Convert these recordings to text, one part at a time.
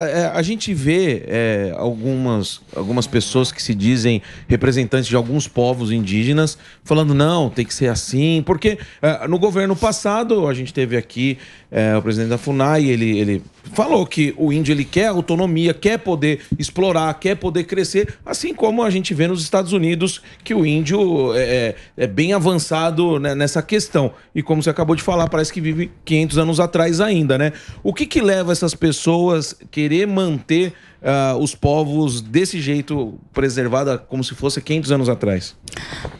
É, é, a gente vê é, algumas, algumas pessoas que se dizem representantes de alguns povos indígenas falando não, tem que ser assim, porque é, no governo passado a gente teve aqui é, o presidente da FUNAI, ele, ele falou que o índio ele quer autonomia, quer poder explorar, quer poder crescer, assim como a gente vê nos Estados Unidos que o índio é, é, é bem avançado né, nessa questão. E como você acabou de falar, parece que vive 500 anos atrás ainda, né? O que que leva essas pessoas que querer manter uh, os povos desse jeito preservada como se fosse 500 anos atrás?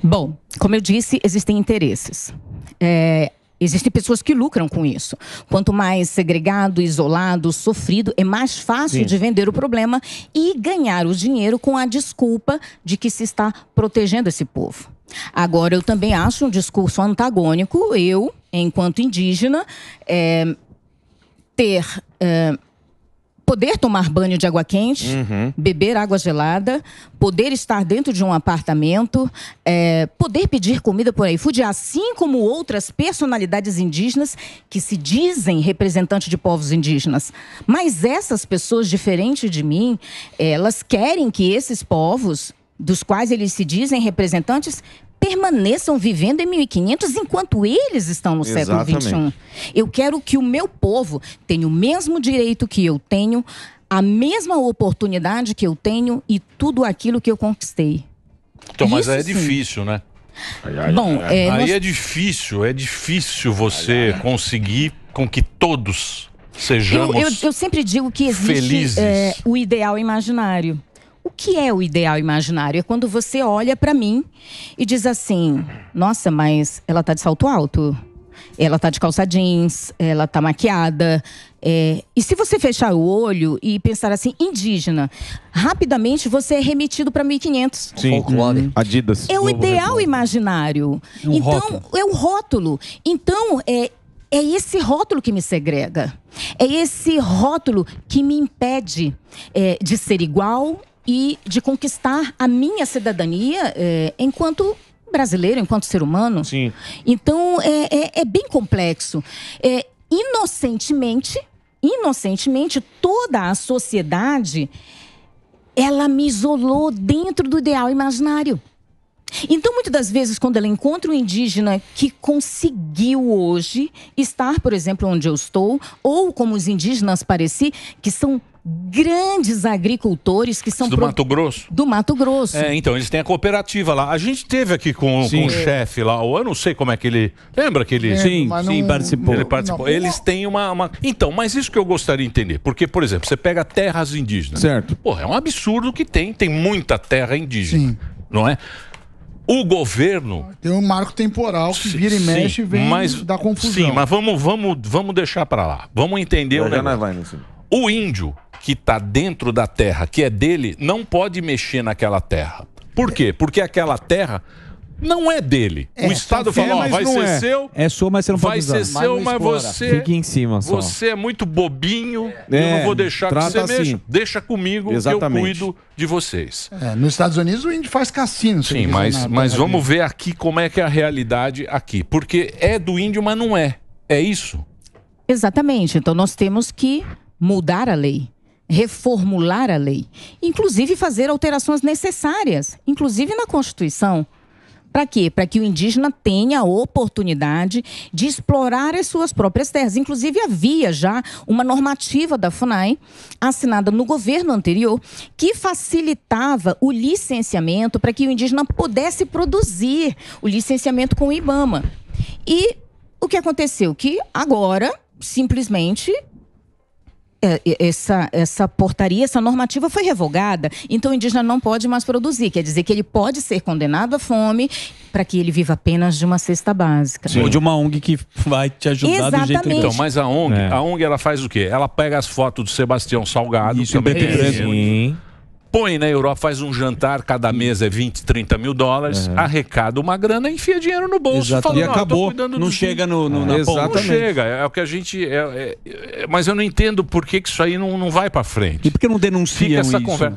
Bom, como eu disse, existem interesses. É, Existem pessoas que lucram com isso. Quanto mais segregado, isolado, sofrido, é mais fácil Sim. de vender o problema e ganhar o dinheiro com a desculpa de que se está protegendo esse povo. Agora, eu também acho um discurso antagônico, eu, enquanto indígena, é, ter. É, poder tomar banho de água quente, uhum. beber água gelada, poder estar dentro de um apartamento, é, poder pedir comida por iFood, assim como outras personalidades indígenas que se dizem representantes de povos indígenas. Mas essas pessoas, diferente de mim, elas querem que esses povos dos quais eles se dizem representantes permaneçam vivendo em 1500 enquanto eles estão no Exatamente. século XXI. Eu quero que o meu povo tenha o mesmo direito que eu tenho, a mesma oportunidade que eu tenho e tudo aquilo que eu conquistei. Então, mas aí é sim. difícil, né? Ai, ai, Bom, é, aí nós... é difícil, é difícil você conseguir com que todos sejamos. Eu, eu, eu sempre digo que existe felizes. É, o ideal imaginário. O que é o ideal imaginário? É quando você olha para mim e diz assim: nossa, mas ela tá de salto alto, ela tá de calça jeans, ela tá maquiada. É... E se você fechar o olho e pensar assim, indígena, rapidamente você é remetido para 1500. Sim, hum. Adidas. É o ideal imaginário. Um então, rótulo. é o rótulo. Então, é, é esse rótulo que me segrega. É esse rótulo que me impede é, de ser igual, e de conquistar a minha cidadania é, enquanto brasileiro, enquanto ser humano. Sim. Então é, é, é bem complexo. É, inocentemente, inocentemente, toda a sociedade ela me isolou dentro do ideal imaginário. Então, muitas das vezes, quando ela encontra um indígena que conseguiu hoje estar, por exemplo, onde eu estou, ou como os indígenas pareci, que são grandes agricultores que são do pro... Mato Grosso. Do Mato Grosso. É, então eles têm a cooperativa lá. A gente teve aqui com, com o chefe lá, eu não sei como é que ele lembra que ele sim, não... sim participou. Ele participou. Não, eles não. têm uma, uma, então, mas isso que eu gostaria de entender, porque por exemplo, você pega terras indígenas. Certo. Pô, é um absurdo que tem, tem muita terra indígena, sim. não é? O governo. Tem um marco temporal que vira e sim, mexe e vem mas, da confusão. Sim, mas vamos, vamos, vamos deixar para lá. Vamos entender o negócio. Vai, o índio, que está dentro da terra, que é dele, não pode mexer naquela terra. Por quê? Porque aquela terra não é dele. É, o Estado tá falou, ó, vai ser é. seu. É sua, mas você não pode Vai ser seu, mas você... Fique em cima só. Você é muito bobinho, é, eu não vou deixar que você assim. mexa. Deixa comigo, Exatamente. eu cuido de vocês. É, nos Estados Unidos o índio faz cassino. Sim, mas, mas vamos ver aqui como é que é a realidade aqui. Porque é do índio, mas não é. É isso? Exatamente. Então nós temos que mudar a lei reformular a lei, inclusive fazer alterações necessárias, inclusive na Constituição. Para quê? Para que o indígena tenha a oportunidade de explorar as suas próprias terras. Inclusive, havia já uma normativa da FUNAI, assinada no governo anterior, que facilitava o licenciamento para que o indígena pudesse produzir o licenciamento com o IBAMA. E o que aconteceu? Que agora, simplesmente, é, é, essa, essa portaria, essa normativa foi revogada, então o indígena não pode mais produzir. Quer dizer que ele pode ser condenado à fome para que ele viva apenas de uma cesta básica. Sim. Ou de uma ONG que vai te ajudar Exatamente. do jeito Então, mas a ONG, é. a ONG ela faz o quê? Ela pega as fotos do Sebastião Salgado. Isso, também. É. Isso põe na Europa, faz um jantar, cada mesa é 20, 30 mil dólares, uhum. arrecada uma grana e enfia dinheiro no bolso. Exato. Fala, e acabou, não chega no, no, ah, na ponta. Não chega, é o que a gente... É, é, é, mas eu não entendo por que, que isso aí não, não vai para frente. E por que não denunciam Fica essa isso? Conversa.